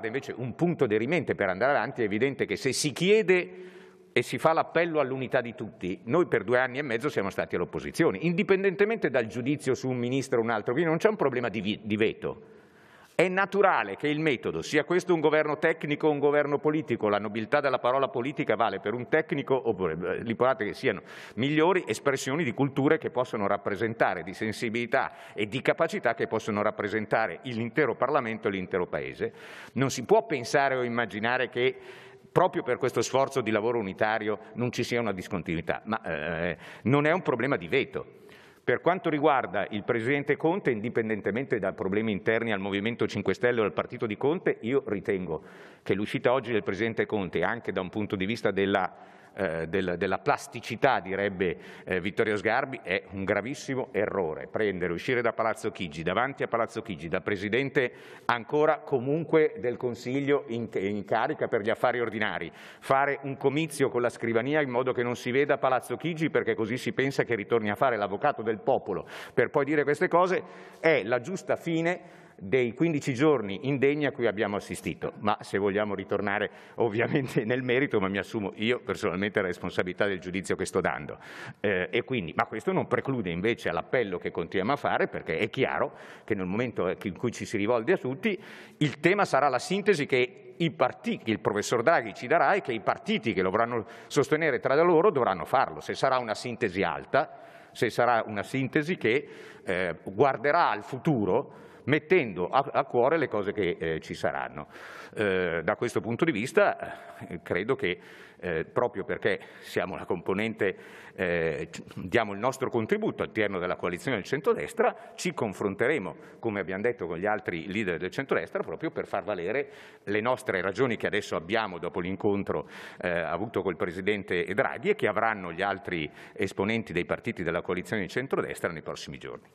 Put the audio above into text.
guarda invece un punto derimente per andare avanti, è evidente che se si chiede e si fa l'appello all'unità di tutti, noi per due anni e mezzo siamo stati all'opposizione, indipendentemente dal giudizio su un ministro o un altro, quindi non c'è un problema di, veto. È naturale che il metodo, sia questo un governo tecnico o un governo politico, la nobiltà della parola politica vale per un tecnico oppure eh, l'importante che siano migliori espressioni di culture che possono rappresentare, di sensibilità e di capacità che possono rappresentare l'intero Parlamento e l'intero Paese. Non si può pensare o immaginare che proprio per questo sforzo di lavoro unitario non ci sia una discontinuità, ma eh, non è un problema di veto. Per quanto riguarda il Presidente Conte, indipendentemente da problemi interni al Movimento 5 Stelle o al partito di Conte, io ritengo che l'uscita oggi del Presidente Conte, anche da un punto di vista della eh, del, della plasticità, direbbe eh, Vittorio Sgarbi, è un gravissimo errore. Prendere, uscire da Palazzo Chigi, davanti a Palazzo Chigi, da Presidente ancora comunque del Consiglio in, in carica per gli affari ordinari, fare un comizio con la scrivania in modo che non si veda Palazzo Chigi perché così si pensa che ritorni a fare l'avvocato del popolo per poi dire queste cose, è la giusta fine dei 15 giorni indegni a cui abbiamo assistito. Ma se vogliamo ritornare ovviamente nel merito, ma mi assumo io personalmente la responsabilità del giudizio che sto dando. Eh, quindi, ma questo non preclude invece all'appello che continuiamo a fare, perché è chiaro che nel momento eh, in cui ci si rivolge a tutti, il tema sarà la sintesi che i partiti, il professor Draghi ci darà e che i partiti che lo dovranno sostenere tra loro dovranno farlo. Se sarà una sintesi alta, se sarà una sintesi che eh, guarderà al futuro, mettendo a, a cuore le cose che eh, ci saranno. Eh, da questo punto di vista eh, credo che eh, proprio perché siamo la componente, eh, diamo il nostro contributo all'interno della coalizione del centrodestra, ci confronteremo, come abbiamo detto, con gli altri leader del centrodestra proprio per far valere le nostre ragioni che adesso abbiamo dopo l'incontro avuto col Presidente Draghi e che avranno gli altri esponenti dei partiti della coalizione di centrodestra nei prossimi giorni.